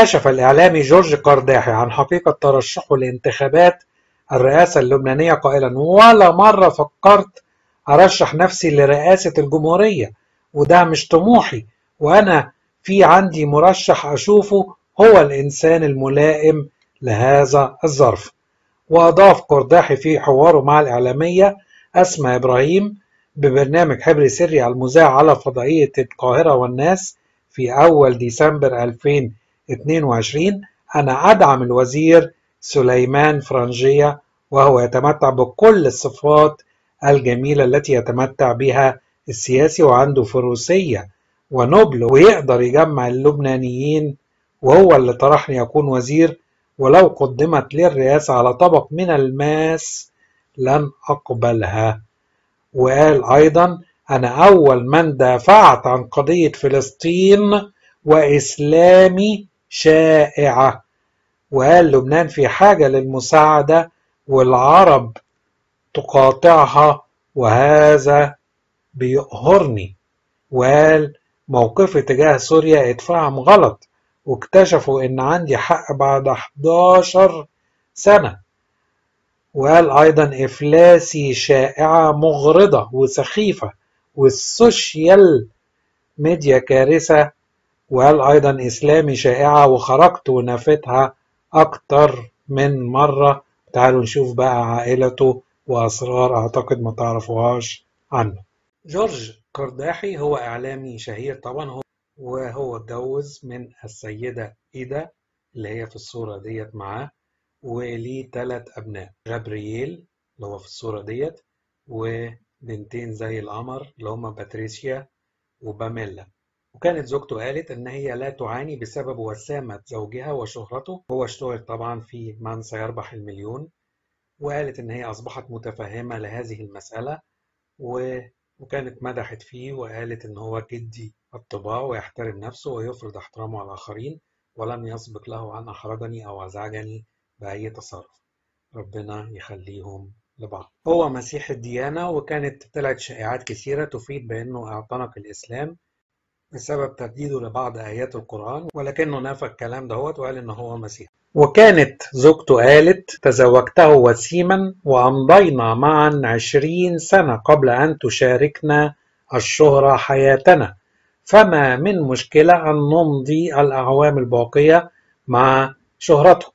كشف الإعلامي جورج قرداحي عن حقيقة ترشحه لانتخابات الرئاسة اللبنانية قائلا ولا مرة فكرت أرشح نفسي لرئاسة الجمهورية وده مش طموحي وأنا في عندي مرشح أشوفه هو الإنسان الملائم لهذا الظرف وأضاف قرداحي في حواره مع الإعلامية أسمى إبراهيم ببرنامج حبر سري المذاع على فضائية القاهرة والناس في أول ديسمبر 2000 22 أنا أدعم الوزير سليمان فرنجية وهو يتمتع بكل الصفات الجميلة التي يتمتع بها السياسي وعنده فروسية ونبل ويقدر يجمع اللبنانيين وهو اللي طرحني أكون وزير ولو قدمت للرئاسة على طبق من الماس لن أقبلها وقال أيضا أنا أول من دافعت عن قضية فلسطين وإسلامي شائعة وقال لبنان في حاجة للمساعدة والعرب تقاطعها وهذا بيقهرني وقال موقفي تجاه سوريا اتفهم غلط واكتشفوا ان عندي حق بعد 11 سنة وقال ايضا افلاسي شائعة مغرضة وسخيفة والسوشيال ميديا كارثة وقال أيضا إسلامي شائعة وخرجت ونفتها أكتر من مرة تعالوا نشوف بقى عائلته وأسرار أعتقد ما تعرفوهاش عنه جورج كرداحي هو إعلامي شهير طبعا هو وهو اتجوز من السيدة إيدا اللي هي في الصورة ديت معاه وليه تلات أبناء جابرييل اللي هو في الصورة ديت وبنتين زي القمر اللي هما باتريسيا وباميلا وكانت زوجته قالت إن هي لا تعاني بسبب وسامة زوجها وشهرته هو اشتغل طبعا في من سيربح المليون وقالت إن هي أصبحت متفهمة لهذه المسألة و... وكانت مدحت فيه وقالت إن هو جدي الطباع ويحترم نفسه ويفرض احترامه على الآخرين ولم يسبق له أن أحرجني أو أزعجني بأي تصرف ربنا يخليهم لبعض هو مسيح الديانة وكانت طلعت شائعات كثيرة تفيد بأنه اعتنق الإسلام بسبب تجديده لبعض آيات القرآن ولكنه نفى الكلام دهوت وقال إن هو مسيح وكانت زوجته قالت تزوجته وسيما وأمضينا معا عشرين سنة قبل أن تشاركنا الشهرة حياتنا فما من مشكلة أن نمضي الأعوام الباقية مع شهرته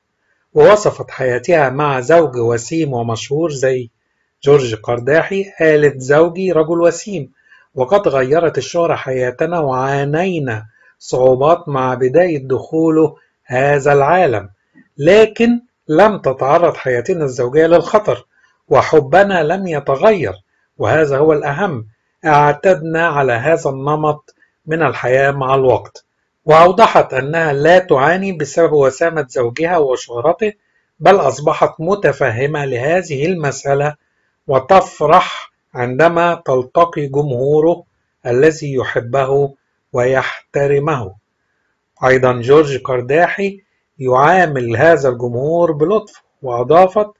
ووصفت حياتها مع زوج وسيم ومشهور زي جورج قرداحي قالت زوجي رجل وسيم وقد غيرت الشهرة حياتنا وعانينا صعوبات مع بداية دخوله هذا العالم لكن لم تتعرض حياتنا الزوجية للخطر وحبنا لم يتغير وهذا هو الأهم اعتدنا على هذا النمط من الحياة مع الوقت وأوضحت أنها لا تعاني بسبب وسامة زوجها وشهرته بل أصبحت متفهمة لهذه المسألة وتفرح عندما تلتقي جمهوره الذي يحبه ويحترمه أيضا جورج قرداحي يعامل هذا الجمهور بلطف وأضافت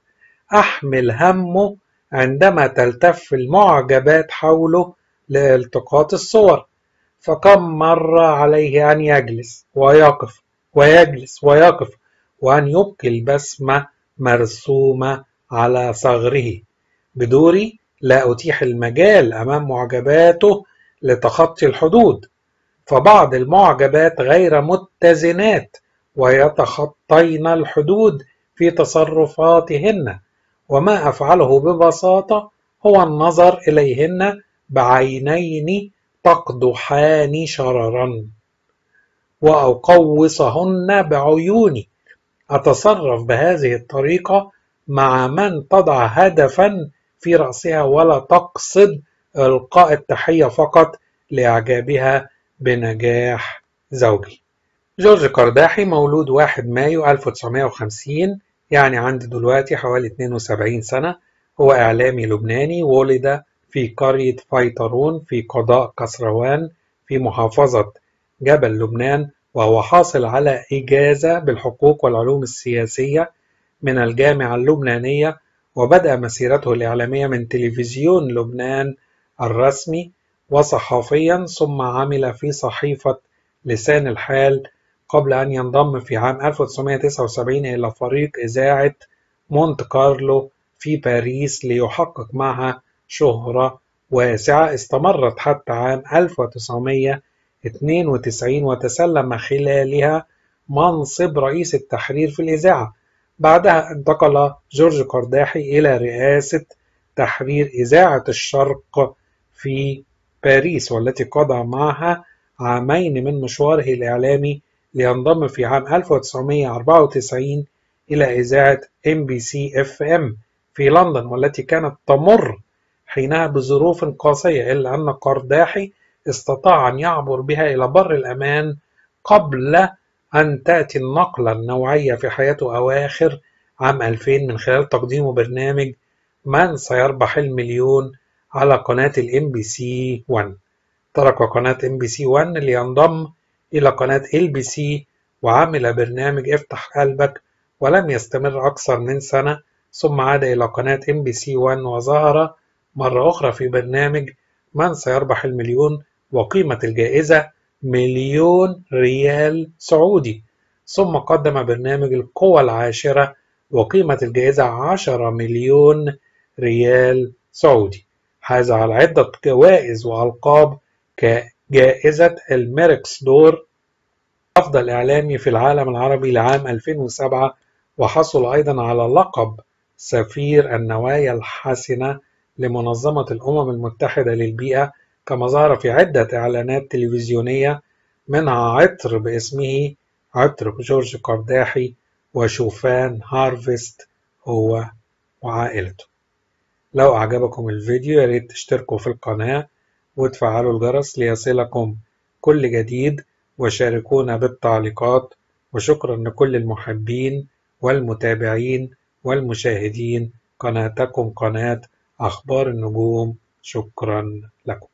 أحمل همه عندما تلتف المعجبات حوله لالتقاط الصور فكم مرة عليه أن يجلس ويقف ويجلس ويقف وأن يبقي البسمة مرسومة على صغره بدوري لا أتيح المجال أمام معجباته لتخطي الحدود فبعض المعجبات غير متزنات ويتخطين الحدود في تصرفاتهن وما أفعله ببساطة هو النظر إليهن بعينين تقدحان شررا وأقوصهن بعيوني أتصرف بهذه الطريقة مع من تضع هدفا في رأسها ولا تقصد إلقاء التحية فقط لإعجابها بنجاح زوجي جورج قرداحي مولود 1 مايو 1950 يعني عنده دلوقتي حوالي 72 سنة هو إعلامي لبناني ولد في قرية فيطرون في قضاء كسروان في محافظة جبل لبنان وهو حاصل على إجازة بالحقوق والعلوم السياسية من الجامعة اللبنانية وبدأ مسيرته الإعلامية من تلفزيون لبنان الرسمي وصحفيا ثم عمل في صحيفة لسان الحال قبل أن ينضم في عام 1979 إلى فريق إذاعة مونت كارلو في باريس ليحقق معها شهرة واسعة استمرت حتى عام 1992 وتسلم خلالها منصب رئيس التحرير في الإذاعة بعدها انتقل جورج قرداحي إلى رئاسة تحرير إذاعة الشرق في باريس والتي قضى معها عامين من مشواره الإعلامي لينضم في عام 1994 إلى إذاعة ام بي سي اف ام في لندن والتي كانت تمر حينها بظروف قاسية إلا أن قرداحي استطاع أن يعبر بها إلى بر الأمان قبل أن تأتي النقلة النوعية في حياته أواخر عام 2000 من خلال تقديمه برنامج من سيربح المليون على قناة الام بي سي 1 ترك قناة ام بي سي 1 لينضم إلى قناة ال بي سي وعمل برنامج افتح قلبك ولم يستمر أكثر من سنة ثم عاد إلى قناة ام بي سي 1 وظهر مرة أخرى في برنامج من سيربح المليون وقيمة الجائزة مليون ريال سعودي ثم قدم برنامج القوى العاشرة وقيمة الجائزة 10 مليون ريال سعودي حاز على عدة جوائز وألقاب كجائزة الميركس دور أفضل إعلامي في العالم العربي لعام 2007 وحصل أيضا على لقب سفير النوايا الحسنة لمنظمة الأمم المتحدة للبيئة كما ظهر في عدة إعلانات تلفزيونية منها عطر باسمه عطر جورج قرداحي وشوفان هارفست هو وعائلته لو أعجبكم الفيديو ياريت تشتركوا في القناة وتفعلوا الجرس ليصلكم كل جديد وشاركونا بالتعليقات وشكرا لكل المحبين والمتابعين والمشاهدين قناتكم قناة أخبار النجوم شكرا لكم